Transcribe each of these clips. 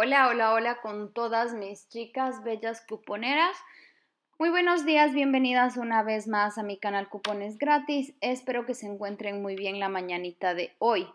Hola, hola, hola con todas mis chicas bellas cuponeras. Muy buenos días, bienvenidas una vez más a mi canal Cupones Gratis. Espero que se encuentren muy bien la mañanita de hoy.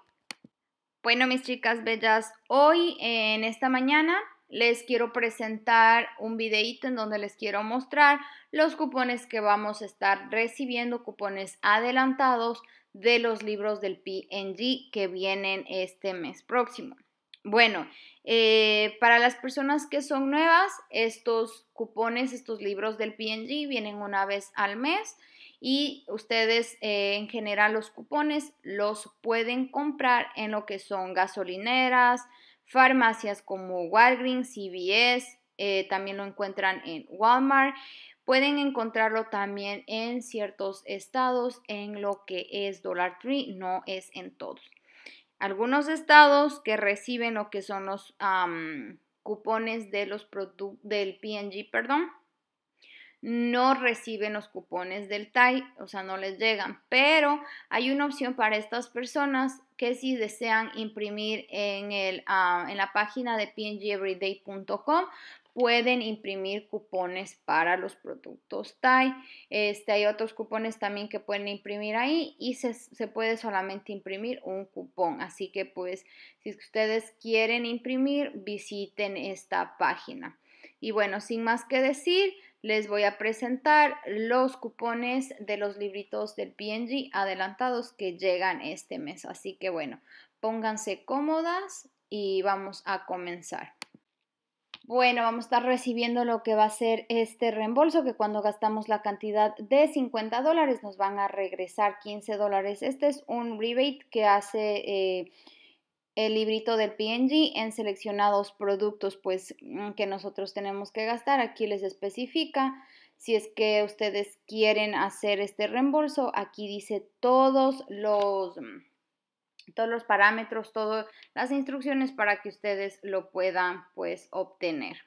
Bueno, mis chicas bellas, hoy en esta mañana les quiero presentar un videito en donde les quiero mostrar los cupones que vamos a estar recibiendo, cupones adelantados de los libros del PNG que vienen este mes próximo. Bueno, eh, para las personas que son nuevas, estos cupones, estos libros del PNG vienen una vez al mes y ustedes eh, en general los cupones los pueden comprar en lo que son gasolineras, farmacias como Walgreens, CVS, eh, también lo encuentran en Walmart. Pueden encontrarlo también en ciertos estados en lo que es Dollar Tree, no es en todos algunos estados que reciben lo que son los cupones de los del PNG, perdón, no reciben los cupones del TAI, o sea, no les llegan, pero hay una opción para estas personas que si desean imprimir en, ah, en la página de pngeveryday.com pueden imprimir cupones para los productos TAI. Este, hay otros cupones también que pueden imprimir ahí y se, se, puede solamente imprimir un cupón. Así que pues si ustedes quieren imprimir, visiten esta página. Y bueno, sin más que decir, les voy a presentar los cupones de los libritos del PNG adelantados que llegan este mes. Así que bueno, pónganse cómodas y vamos a comenzar bueno, vamos a estar recibiendo lo que va a ser este reembolso, que cuando gastamos la cantidad de 50 dólares nos van a regresar 15 dólares. Este es un rebate que hace eh, el librito del PNG en seleccionados productos pues, mm, que nosotros tenemos que gastar. Aquí les especifica. Si es que ustedes quieren hacer este reembolso, aquí dice todos los mm, todos los parámetros, todas las instrucciones para que ustedes lo puedan pues obtener.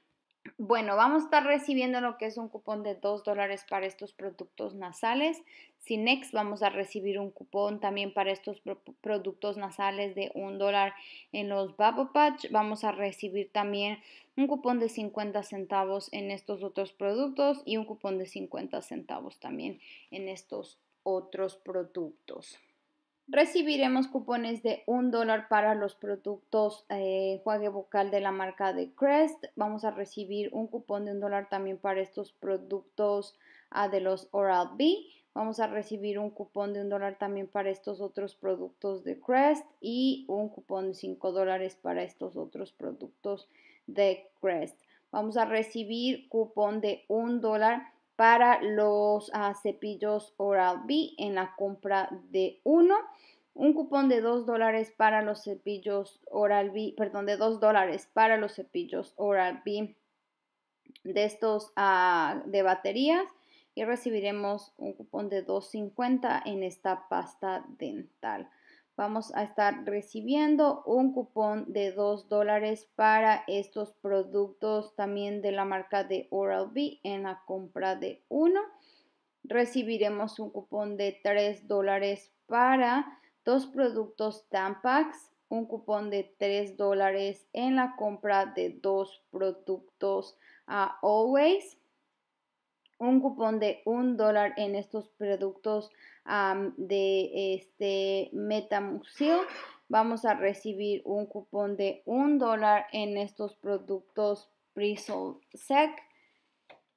Bueno, vamos a estar recibiendo lo que es un cupón de 2 dólares para estos productos nasales. Sinex, vamos a recibir un cupón también para estos productos nasales de 1 dólar en los Babo Patch. Vamos a recibir también un cupón de 50 centavos en estos otros productos y un cupón de 50 centavos también en estos otros productos. Recibiremos cupones de un dólar para los productos eh, enjuague bucal de la marca de Crest. Vamos a recibir un cupón de un dólar también para estos productos ah, de los Oral B. Vamos a recibir un cupón de un dólar también para estos otros productos de Crest y un cupón de 5 dólares para estos otros productos de Crest. Vamos a recibir cupón de un dólar para los ah, cepillos Oral-B en la compra de uno. Un cupón de 2 dólares para los cepillos Oral-B, perdón, de 2 dólares para los cepillos Oral-B de estos ah, de baterías y recibiremos un cupón de 2.50 en esta pasta dental vamos a estar recibiendo un cupón de 2 dólares para estos productos también de la marca de Oral-B en la compra de uno. Recibiremos un cupón de 3 dólares para dos productos Tampax, un cupón de 3 dólares en la compra de dos productos ah, Always, un cupón de 1 dólar en estos productos de este Museo. vamos a recibir un cupón de un dólar en estos productos Prisol Sec.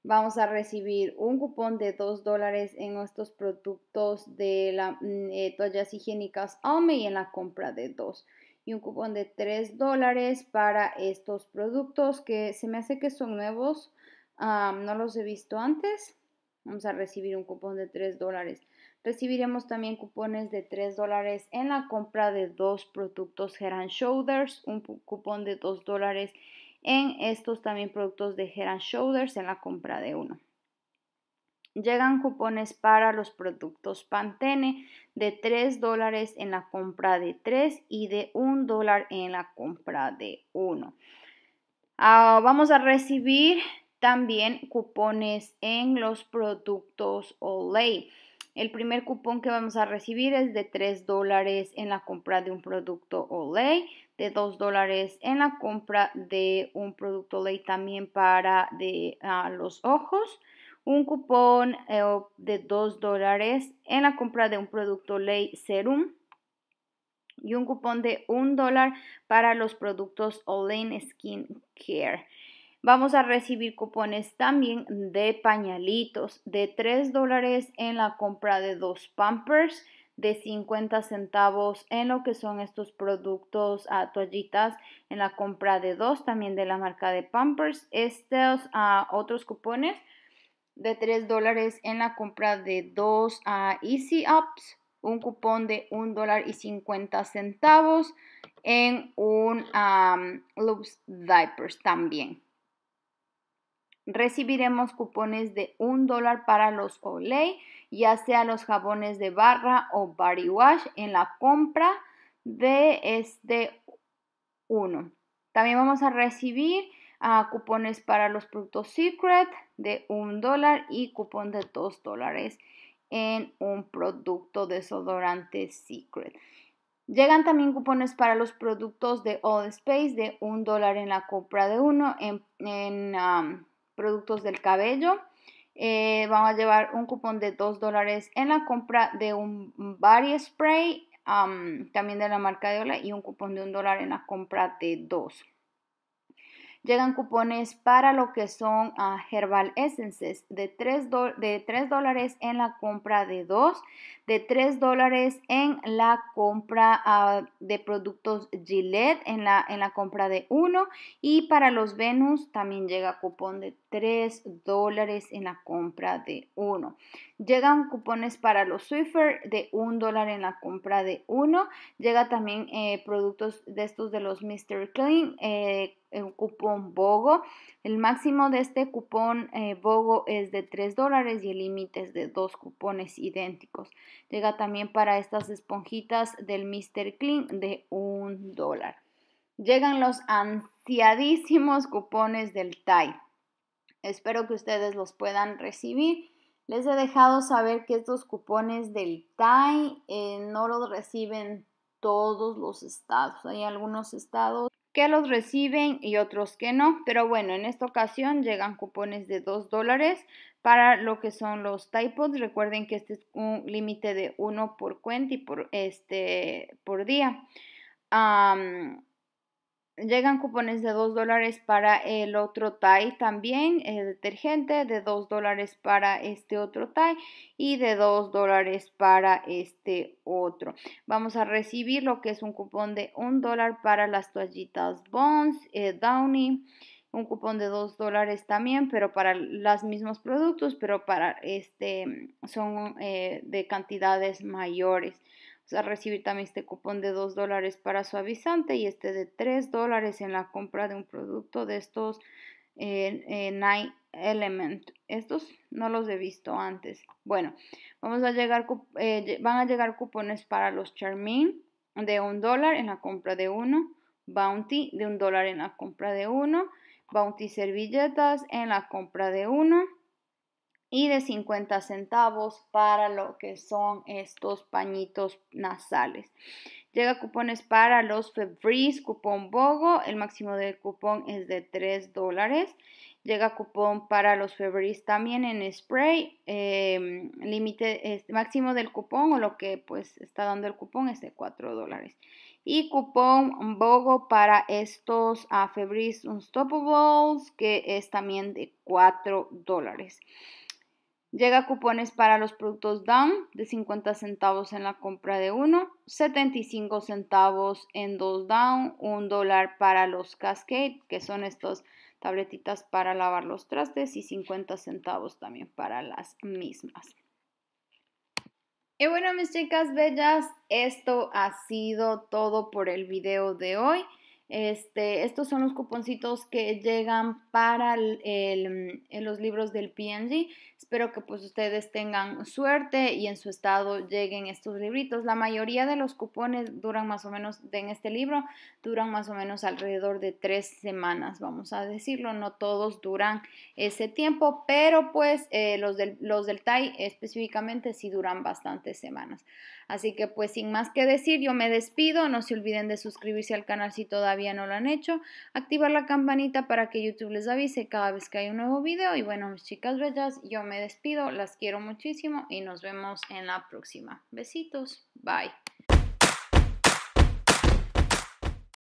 Vamos a recibir un cupón de dos dólares en estos productos de las mm, eh, toallas higiénicas home y en la compra de dos, Y un cupón de tres dólares para estos productos que se me hace que son nuevos. no los he visto antes. Vamos a recibir un cupón de tres dólares. Recibiremos también cupones de 3 dólares en la compra de dos productos Head Shoulders, un cupón de 2 dólares en estos también productos de Head Shoulders en la compra de uno. Llegan cupones para los productos Pantene de 3 dólares en la compra de 3 y de 1 dólar en la compra de 1. Ah, vamos a recibir también cupones en los productos Olay. El primer cupón que vamos a recibir es de 3 dólares en la compra de un producto Olay, de 2 dólares en la compra de un producto Olay también para ah, los ojos, un cupón eh, de 2 dólares en la compra de un producto Olay Serum y un cupón de 1 dólar para los productos Olay Skin Care. Vamos a recibir cupones también de pañalitos de 3 dólares en la compra de dos pampers, de 50 centavos en lo que son estos productos a toallitas en la compra de dos también de la marca de pampers. Estos a ah, otros cupones de 3 dólares en la compra de dos ah, Easy Ups, un cupón de 1 dólar y 50 centavos en un Loops Diapers también recibiremos cupones de un dólar para los Olay, ya sea los jabones de barra o body wash en la compra de este uno. También vamos a recibir ah, cupones para los productos Secret de un dólar y cupón de dos dólares en un producto desodorante Secret. Llegan también cupones para los productos de All Space de un dólar en la compra de uno en, en productos del cabello. Eh, vamos a llevar un cupón de 2 dólares en la compra de un body spray, um, también de la marca de Ola, y un cupón de 1 dólar en la compra de 2. Llegan cupones para lo que son ah, Herbal Essences de 3, de dólares en la compra de 2, de 3 dólares en la compra ah, de productos Gillette en la, en la compra de 1 y para los Venus también llega cupón de 3 dólares en la compra de uno. Llegan cupones para los Swiffer de 1 dólar en la compra de uno. Llega también eh, productos de estos de los Mr. Clean, en eh, cupón BOGO. El máximo de este cupón eh, BOGO es de 3 dólares y el límite es de dos cupones idénticos. Llega también para estas esponjitas del Mr. Clean de 1 dólar. Llegan los ansiadísimos cupones del Tide. Espero que ustedes los puedan recibir. Les he dejado saber que estos cupones del TAI eh, no los reciben todos los estados. Hay algunos estados que los reciben y otros que no. Pero bueno, en esta ocasión llegan cupones de 2 dólares para lo que son los typos. Recuerden que este es un límite de 1 por cuenta y por, este, por día. Llegan cupones de 2 dólares para el otro tie también, eh, detergente, de 2 dólares para este otro tie y de 2 dólares para este otro. Vamos a recibir lo que es un cupón de 1 dólar para las toallitas Bones, eh, Downy, un cupón de 2 dólares también, pero para los mismos productos, pero para este son eh, de cantidades mayores a recibir también este cupón de 2 dólares para suavizante y este de 3 dólares en la compra de un producto de estos Night Element. Estos no los he visto antes. Bueno, vamos a llegar, eh, van a llegar cupones para los Charmin de 1 dólar en la compra de uno, Bounty de 1 dólar en la compra de uno, Bounty servilletas en la compra de uno y de 50 centavos para lo que son estos pañitos nasales. Llega cupones para los Febris, cupón Bogo, el máximo del cupón es de 3 dólares. Llega cupón para los Febris también en spray, em, límite máximo del cupón o lo que pues está dando el cupón es de 4 dólares. Y cupón Bogo para estos ah, Febris Unstoppables que es también de 4 dólares. Llega cupones para los productos down de 50 centavos en la compra de uno, 75 centavos en dos down, un dólar para los cascade, que son estas tabletitas para lavar los trastes y 50 centavos también para las mismas. Y bueno, mis chicas bellas, esto ha sido todo por el video de hoy. Este, estos son los cuponcitos que llegan para los libros del PNG. Espero que pues ustedes tengan suerte y en su estado lleguen estos libritos. La mayoría de los cupones duran más o menos, en este libro, duran más o menos alrededor de tres semanas, vamos a decirlo. No todos duran ese tiempo, pero pues eh, los, del, los del TAI específicamente sí duran bastantes semanas. Así que pues sin más que decir, yo me despido, no se olviden de suscribirse al canal si todavía no lo han hecho, activar la campanita para que YouTube les avise cada vez que hay un nuevo video y bueno, mis chicas bellas, yo me despido, las quiero muchísimo y nos vemos en la próxima. Besitos, bye.